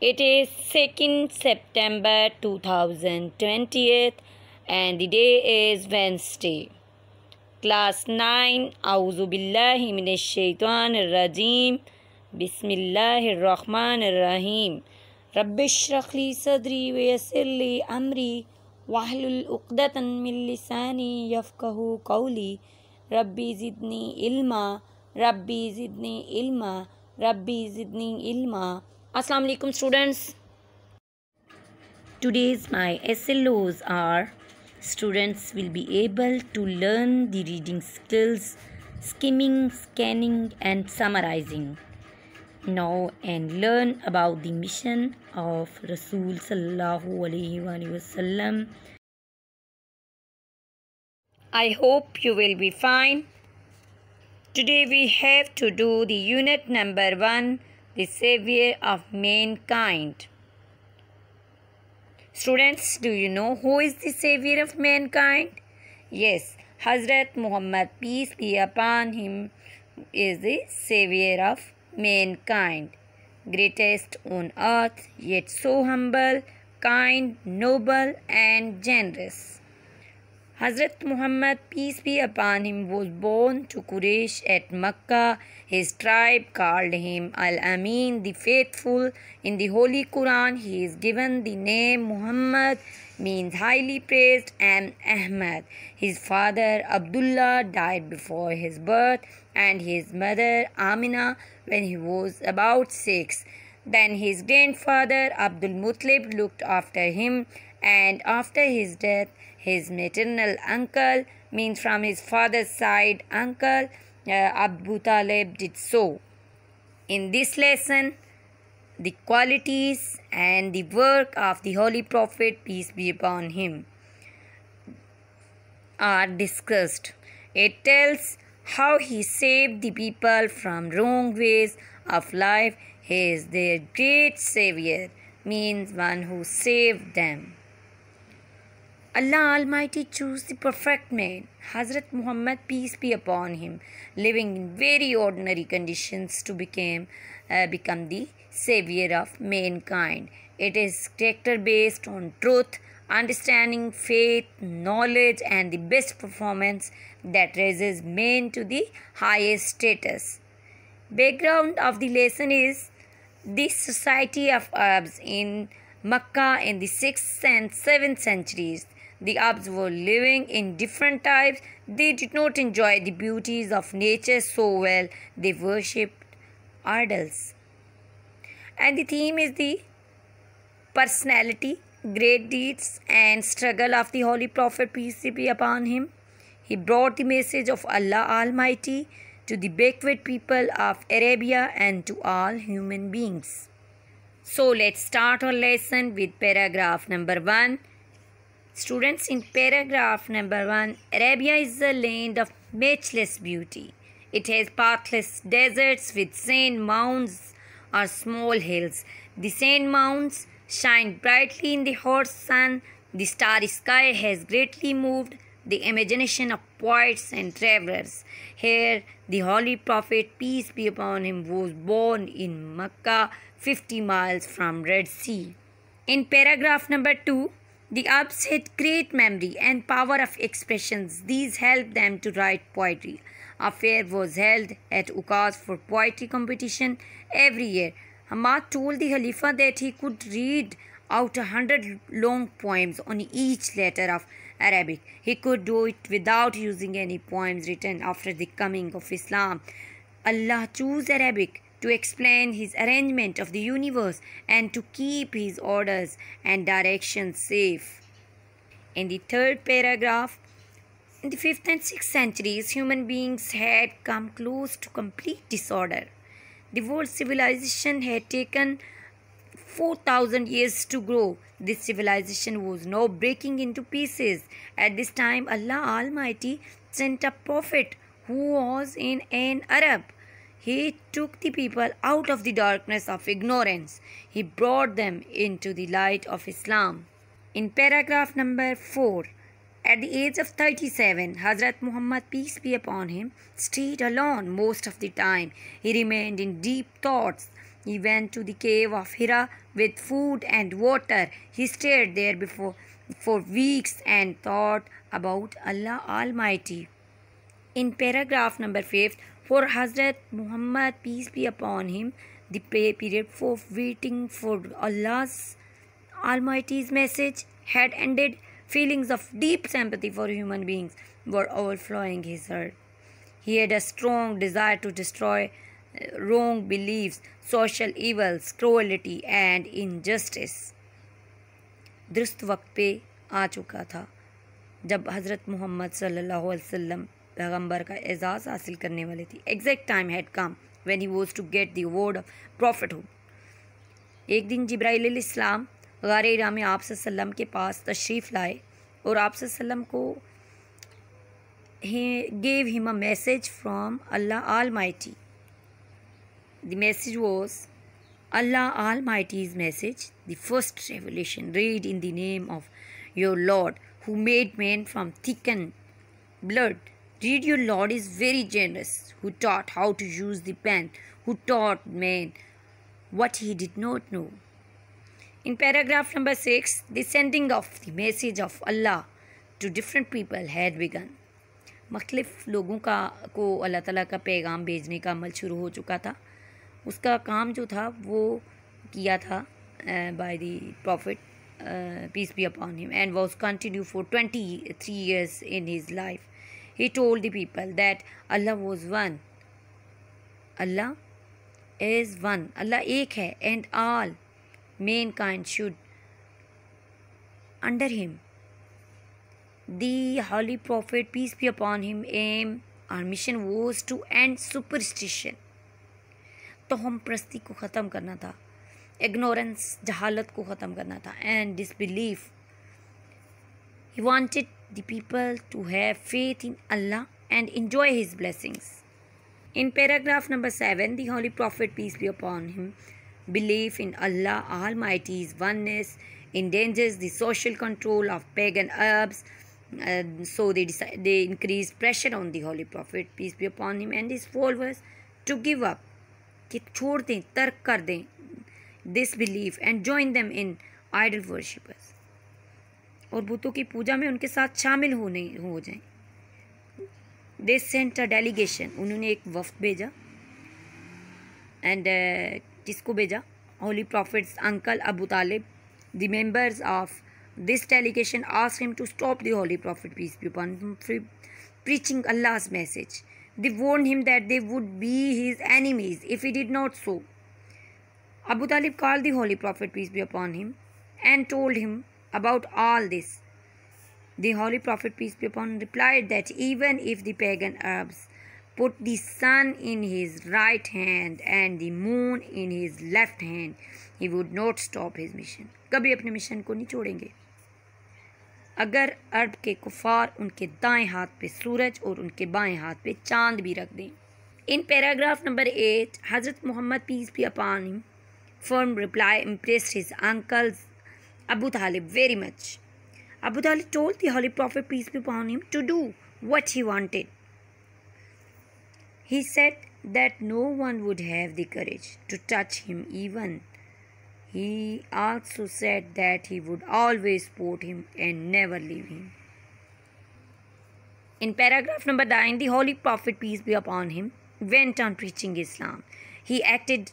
It is 2nd September 2020 and the day is Wednesday. Class 9 Auzu billahi minash shaitanir rajim Bismillahir rahmanir rahim Rabbish rakhli sadri wa amri li amri wahlul 'uqdatan min lisani yafqahu qawli Rabbi zidni ilma Rabbi zidni ilma Rabbi zidni ilma अस्सलाम students. Students today's my slos are students will be able to learn the reading skills skimming scanning and summarizing know and learn about the mission of rasul sallallahu alaihi i hope you will be fine today we have to do the unit number 1 the savior of mankind. Students, do you know who is the savior of mankind? Yes, Hazrat Muhammad, peace be upon him, is the savior of mankind. Greatest on earth, yet so humble, kind, noble, and generous. Hazrat Muhammad, peace be upon him, was born to Quraysh at Mecca. His tribe called him Al-Amin, the faithful. In the Holy Quran, he is given the name Muhammad, means highly praised, and Ahmad. His father, Abdullah, died before his birth, and his mother, Amina, when he was about six. Then his grandfather Abdul Muttalib looked after him and after his death his maternal uncle means from his father's side uncle uh, Abu Talib did so. In this lesson the qualities and the work of the Holy Prophet peace be upon him are discussed. It tells how he saved the people from wrong ways of life he is their great Savior, means one who saved them. Allah Almighty chose the perfect man, Hazrat Muhammad, peace be upon him, living in very ordinary conditions to become, uh, become the savior of mankind. It is character based on truth, understanding, faith, knowledge, and the best performance that raises man to the highest status. Background of the lesson is this society of Arabs in Mecca in the 6th and 7th centuries. The Arabs were living in different types. They did not enjoy the beauties of nature so well. They worshipped idols. And the theme is the personality, great deeds and struggle of the Holy Prophet peace be upon him. He brought the message of Allah Almighty to the backward people of Arabia and to all human beings. So let's start our lesson with paragraph number 1. Students, in paragraph number 1, Arabia is a land of matchless beauty. It has pathless deserts with sand mounds or small hills. The sand mounds shine brightly in the hot sun. The starry sky has greatly moved the imagination of poets and travelers. Here, the Holy Prophet, peace be upon him, was born in Mecca, 50 miles from Red Sea. In paragraph number 2, the Arabs had great memory and power of expressions. These helped them to write poetry. A fair was held at Ukaz for poetry competition every year. Hamad told the Khalifa that he could read out a hundred long poems on each letter of Arabic. He could do it without using any poems written after the coming of Islam. Allah chose Arabic to explain his arrangement of the universe and to keep his orders and directions safe. In the third paragraph, in the 5th and 6th centuries, human beings had come close to complete disorder. The world civilization had taken 4,000 years to grow. This civilization was now breaking into pieces. At this time, Allah Almighty sent a prophet who was in an Arab. He took the people out of the darkness of ignorance. He brought them into the light of Islam. In paragraph number 4, at the age of 37, Hazrat Muhammad, peace be upon him, stayed alone most of the time. He remained in deep thoughts he went to the cave of Hira with food and water. He stayed there before, for weeks and thought about Allah Almighty. In paragraph number 5, for Hazrat Muhammad, peace be upon him, the period for waiting for Allah's Almighty's message had ended. Feelings of deep sympathy for human beings were overflowing his heart. He had a strong desire to destroy wrong beliefs, social evils, cruelty and injustice. दुरुस्त वक्त पे आ चुका था जब हज़रत मोहम्मद सल्लल्लाहु अलैहि वसल्लम पैगंबर का एजाज़ हासिल करने वाले थे exact time had come when he was to get the award of prophethood एक दिन जब्राइल गार इरा में आप के पास तशरीफ़ लाए और आप को gave him a message from Allah almighty The message was Allah Almighty's message, the first revelation. Read in the name of your Lord who made man from thickened blood. Read your Lord is very generous, who taught how to use the pen, who taught man what he did not know. In paragraph number 6, the sending of the message of Allah to different people had begun. मख्तफ लोगों का को अल्लाह ताला का पैगाम भेजने का अमल शुरू हो चुका था उसका काम जो था वो किया था by the prophet peace be upon him and was continue for twenty three years in his life he told the people that Allah was one Allah is one Allah एक है and all mankind should under him the holy prophet peace be upon him aim our mission was to end superstition तो हम प्रस्ती को ख़त्म करना था ignorance जहालत को ख़त्म करना था and dis disbelief he wanted the people to have faith in Allah and enjoy his blessings in paragraph number seven the holy prophet peace be upon him belief in Allah almighty's oneness in dangers the social control of pagan Arabs so they increase pressure on the holy prophet peace be upon him and this followers to give up कि छोड़ दें तर्क कर दें this belief and join them in idol worshippers और बुतों की पूजा में उनके साथ शामिल होने हो जाएं दे सेंट अ डेलीगेशन उन्होंने एक वफ्त भेजा एंड uh, किसको भेजा holy prophet's uncle Abu Talib the members of this delegation ask him to stop the holy prophet peace be upon preaching Allah's They warned him that they would be his enemies if he did not so. Abu Talib called the Holy Prophet, peace be upon him, and told him about all this. The Holy Prophet, peace be upon him, replied that even if the pagan Arabs put the sun in his right hand and the moon in his left hand, he would not stop his mission. कभी अपने mission को नहीं छोड़ेंगे अगर अरब के कुफार उनके दाएं हाथ पे सूरज और उनके बाएं हाथ पे चांद भी रख दें इन पैराग्राफ नंबर एट हज़रत Muhammad peace be upon firm reply impress his uncles Abu Talib very much Abu Talib told the holy prophet peace be upon to do what he wanted he said that no one would have the courage to touch him even He also said that he would always support him and never leave him. In paragraph number 9, the Holy Prophet, peace be upon him, went on preaching Islam. He acted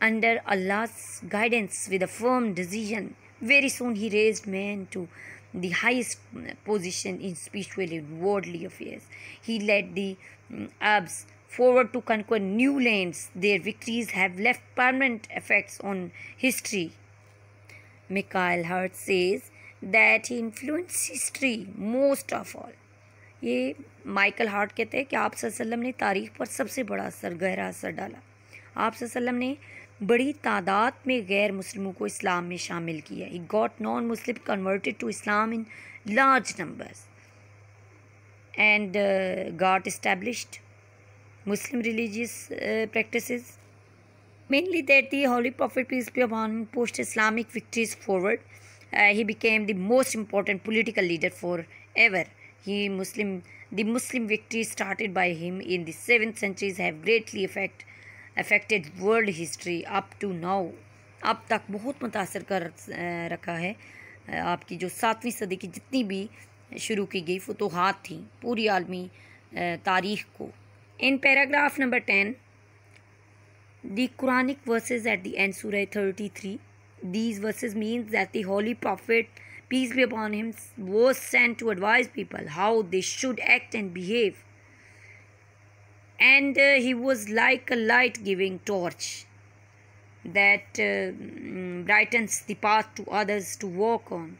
under Allah's guidance with a firm decision. Very soon he raised men to the highest position in spiritual and worldly affairs. He led the um, Arabs forward to conquer new lands. Their victories have left permanent effects on history. michael hart says that he influenced history most of all. ये Michael Hart कहते हैं कि आप वसल्लम ने तारीख पर सबसे बड़ा असर गहरा असर डाला आप sallam ne बड़ी तादाद में गैर मुस्लिमों को इस्लाम में शामिल किया he got non Muslim converted to Islam in large numbers and got established Muslim religious practice mainly that the holy prophet peace be upon post Islamic victories forward he became the most important political leader forever he Muslim the Muslim victory started by him in the seventh centuries have greatly effect affected world history up to now अब तक बहुत मुतासर कर uh, रखा है uh, आपकी जो सातवीं सदी की जितनी भी शुरू की गई फतूहत तो थी पूरी आलमी uh, तारीख को In paragraph number 10, the Quranic verses at the end, Surah 33, these verses means that the Holy Prophet, peace be upon him, was sent to advise people how they should act and behave. And uh, he was like a light giving torch that uh, mm, brightens the path to others to walk on.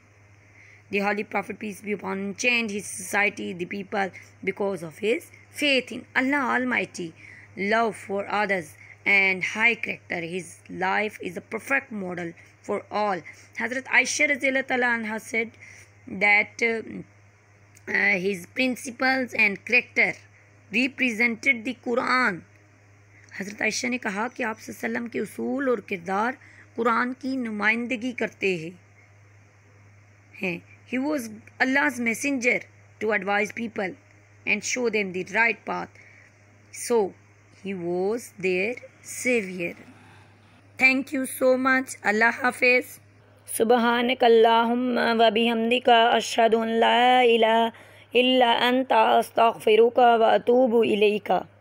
The Holy Prophet, peace be upon him, changed his society, the people, because of his faith in Allah Almighty, love for others, and high character. His life is a perfect model for all. Hazrat Aisha said that uh, uh, his principles and character represented the Quran. हज़रत आयशा ने कहा कि आप सल्लम के असूल और किरदार कुरान की नुमाइंदगी करते हैं हैं he was Allah messenger to advise people and show them the right path. So, he was their savior. Thank you so much. Allah Hafiz. Subhanak Allahumma wa bihamdika ashadun la ilaha illa anta astaghfiruka wa atubu ilayka.